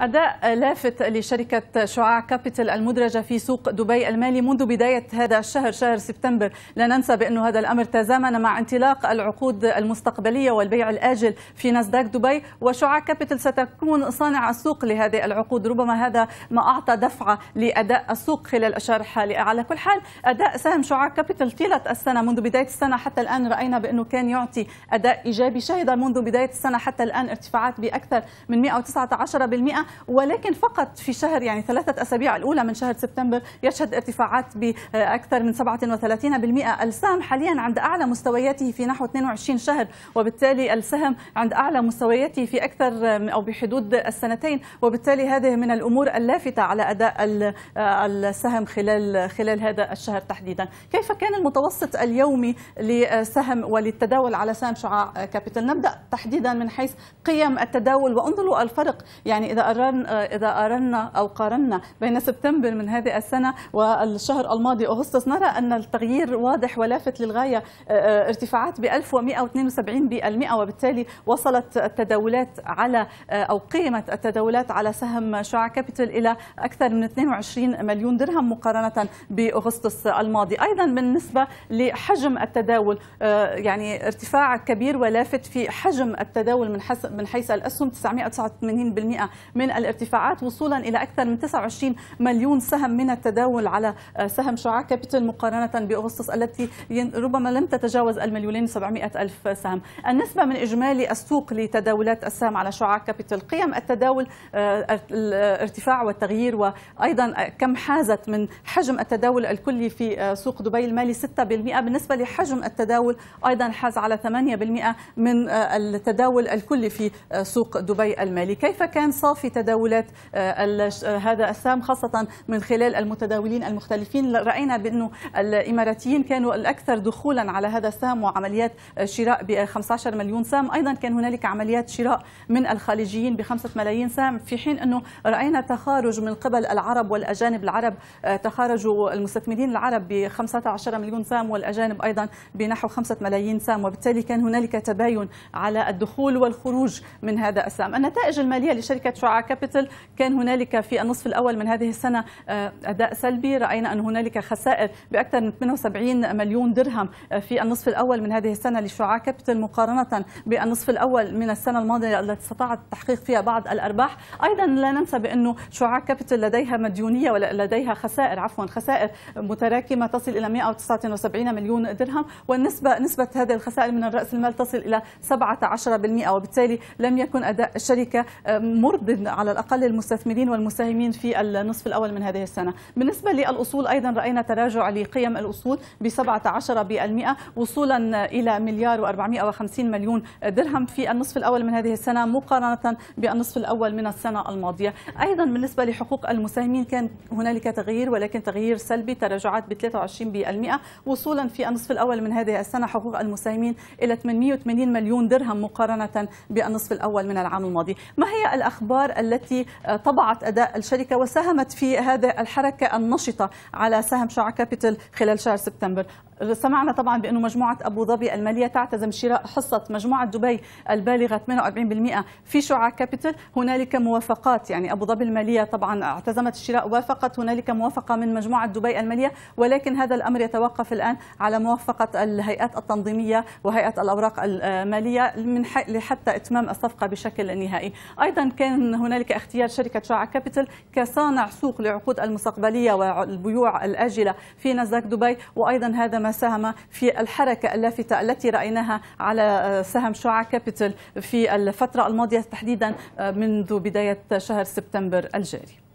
أداء لافت لشركة شعاع كابيتال المدرجة في سوق دبي المالي منذ بداية هذا الشهر شهر سبتمبر لا ننسى بأن هذا الأمر تزامن مع انطلاق العقود المستقبلية والبيع الآجل في ناسداك دبي وشعاع كابيتال ستكون صانع السوق لهذه العقود ربما هذا ما أعطى دفعة لأداء السوق خلال الشهر الحالي على كل حال أداء سهم شعاع كابيتال طيلة السنة منذ بداية السنة حتى الآن رأينا بأنه كان يعطي أداء إيجابي شهد منذ بداية السنة حتى الآن ارتفاعات بأكثر من 119% ولكن فقط في شهر يعني ثلاثة أسابيع الأولى من شهر سبتمبر يشهد ارتفاعات بأكثر من 37% السهم حاليا عند أعلى مستوياته في نحو 22 شهر وبالتالي السهم عند أعلى مستوياته في أكثر أو بحدود السنتين وبالتالي هذه من الأمور اللافتة على أداء آه، السهم خلال خلال هذا الشهر تحديدا كيف كان المتوسط اليومي لسهم وللتداول على سهم شعاع كابيتال نبدأ تحديدا من حيث قيم التداول وانظروا الفرق يعني إذا قارن إذا قارنا أو قارنا بين سبتمبر من هذه السنة والشهر الماضي أغسطس نرى أن التغيير واضح ولافت للغاية آه، آه، ارتفاعات ب 1172% وبالتالي وصلت التداولات على آه، أو قيمة التداولات على سهم شاع كابيتال إلى أكثر من 22 مليون درهم مقارنة بأغسطس الماضي أيضا بالنسبة لحجم التداول يعني ارتفاع كبير ولافت في حجم التداول من حيث الأسهم 989% من من الارتفاعات وصولا إلى أكثر من 29 مليون سهم من التداول على آه، سهم شعاع كابيتال مقارنة بأغسطس التي ربما لم تتجاوز المليونين و700 ألف سهم النسبة من إجمالي السوق لتداولات السهم على شعاع كابيتال قيم التداول آه، الارتفاع والتغيير وأيضا آه، كم حازت من حجم التداول الكلي في سوق دبي المالي 6% بالنسبة لحجم التداول أيضا حاز على 8% من التداول الكلي في سوق دبي المالي كيف كان صافي تداولات آه، آه، هذا السهم خاصة من خلال المتداولين المختلفين رأينا بأنه الإماراتيين كانوا الأكثر دخولا على هذا السهم وعمليات شراء ب 15 مليون سهم أيضا كان هنالك عمليات شراء من الخليجيين ب 5 ملايين سهم في حين أنه رأينا تخارج من قبل العرب والأجانب العرب آه، تخارجوا المستثمرين العرب ب 15 مليون سهم والأجانب أيضا بنحو 5 ملايين سهم وبالتالي كان هنالك تباين على الدخول والخروج من هذا السهم النتائج المالية لشركة شعاع كابيتال كان هنالك في النصف الاول من هذه السنه آه، اداء سلبي راينا ان هنالك خسائر باكثر من 78 مليون درهم آه، في النصف الاول من هذه السنه لشعاع كابيتال مقارنه بالنصف الاول من السنه الماضيه التي استطاعت التحقيق فيها بعض الارباح ايضا لا ننسى بانه شعاع كابيتال لديها مديونيه ولديها خسائر عفوا خسائر متراكمه تصل الى 179 مليون درهم والنسبه نسبه هذه الخسائر من الراس المال تصل الى 17% وبالتالي لم يكن اداء الشركه آه، مرضي على الأقل المستثمرين والمساهمين في النصف الأول من هذه السنة بالنسبة للأصول أيضا رأينا تراجع لقيم الأصول ب 17% وصولا إلى مليار و450 مليون درهم في النصف الأول من هذه السنة مقارنة بالنصف الأول من السنة الماضية أيضا بالنسبة لحقوق المساهمين كان هنالك تغيير ولكن تغيير سلبي تراجعات ب 23% وصولا في النصف الأول من هذه السنة حقوق المساهمين إلى 880 مليون درهم مقارنة بالنصف الأول من العام الماضي ما هي الأخبار التي طبعت أداء الشركة وساهمت في هذه الحركة النشطة على سهم شاع كابيتال خلال شهر سبتمبر سمعنا طبعا بانه مجموعه ابو ظبي الماليه تعتزم شراء حصه مجموعه دبي البالغه 48% في شعاع كابيتال هنالك موافقات يعني ابو ظبي الماليه طبعا اعتزمت الشراء وافقت هنالك موافقه من مجموعه دبي الماليه ولكن هذا الامر يتوقف الان على موافقه الهيئات التنظيميه وهيئه الاوراق الماليه من لحتى اتمام الصفقه بشكل نهائي ايضا كان هنالك اختيار شركه شعاع كابيتال كصانع سوق لعقود المستقبليه والبيوع الاجله في نزاك دبي وايضا هذا ما كما ساهم في الحركة اللافتة التي رأيناها على آه، سهم شعاع كابيتال في الفترة الماضية تحديدا آه، منذ بداية شهر سبتمبر الجاري